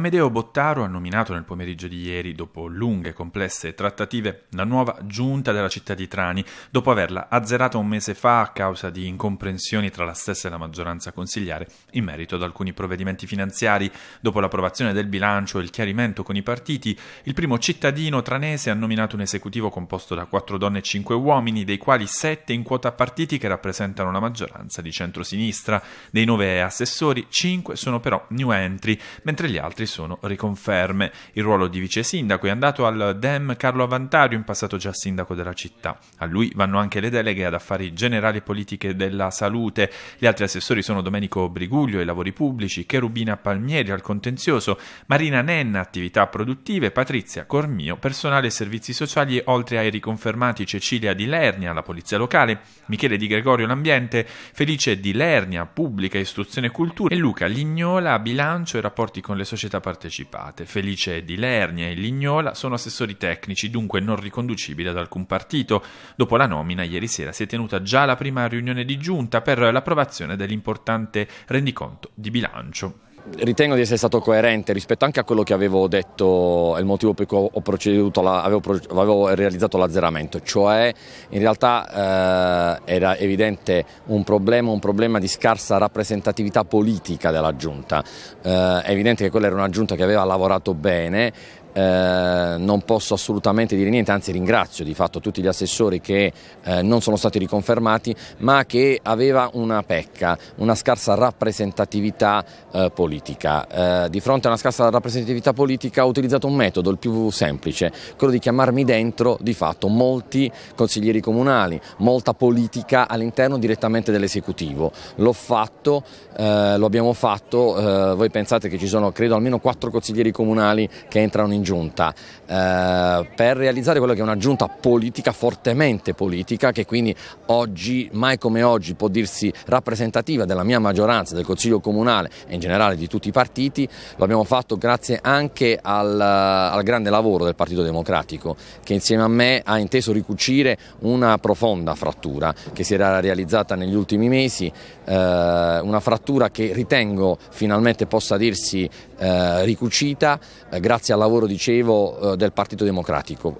Amedeo Bottaro ha nominato nel pomeriggio di ieri, dopo lunghe e complesse trattative, la nuova giunta della città di Trani, dopo averla azzerata un mese fa a causa di incomprensioni tra la stessa e la maggioranza consigliare in merito ad alcuni provvedimenti finanziari. Dopo l'approvazione del bilancio e il chiarimento con i partiti, il primo cittadino tranese ha nominato un esecutivo composto da quattro donne e cinque uomini, dei quali sette in quota partiti che rappresentano la maggioranza di centrosinistra. Dei nove assessori, cinque sono però new entry, mentre gli altri sono riconferme. Il ruolo di vice sindaco è andato al Dem Carlo Avantario, in passato già sindaco della città. A lui vanno anche le deleghe ad affari generali e politiche della salute. Gli altri assessori sono Domenico Briguglio ai lavori pubblici, Cherubina Palmieri al contenzioso, Marina Nenna attività produttive, Patrizia Cormio personale e servizi sociali e oltre ai riconfermati Cecilia Di Lernia alla polizia locale, Michele Di Gregorio l'ambiente, Felice Di Lernia pubblica istruzione e cultura e Luca Lignola bilancio e rapporti con le società società partecipate. Felice Di Lernia e Lignola sono assessori tecnici, dunque non riconducibili ad alcun partito. Dopo la nomina, ieri sera si è tenuta già la prima riunione di giunta per l'approvazione dell'importante rendiconto di bilancio. Ritengo di essere stato coerente rispetto anche a quello che avevo detto, e il motivo per cui ho proceduto, avevo, avevo, realizzato l'azzeramento, cioè in realtà eh, era evidente un problema, un problema di scarsa rappresentatività politica della giunta, eh, è evidente che quella era una giunta che aveva lavorato bene, eh, non posso assolutamente dire niente, anzi ringrazio di fatto tutti gli assessori che eh, non sono stati riconfermati, ma che aveva una pecca, una scarsa rappresentatività eh, politica. Eh, di fronte a una scarsa rappresentatività politica ho utilizzato un metodo, il più semplice, quello di chiamarmi dentro di fatto molti consiglieri comunali, molta politica all'interno direttamente dell'esecutivo. L'ho fatto, eh, lo abbiamo fatto, voi pensate che ci sono credo almeno quattro consiglieri comunali che entrano in in giunta eh, per realizzare quella che è una giunta politica, fortemente politica, che quindi oggi, mai come oggi, può dirsi rappresentativa della mia maggioranza, del Consiglio Comunale e in generale di tutti i partiti. Lo abbiamo fatto grazie anche al, al grande lavoro del Partito Democratico, che insieme a me ha inteso ricucire una profonda frattura che si era realizzata negli ultimi mesi, eh, una frattura che ritengo finalmente possa dirsi eh, ricucita eh, grazie al lavoro di dicevo, eh, del Partito Democratico.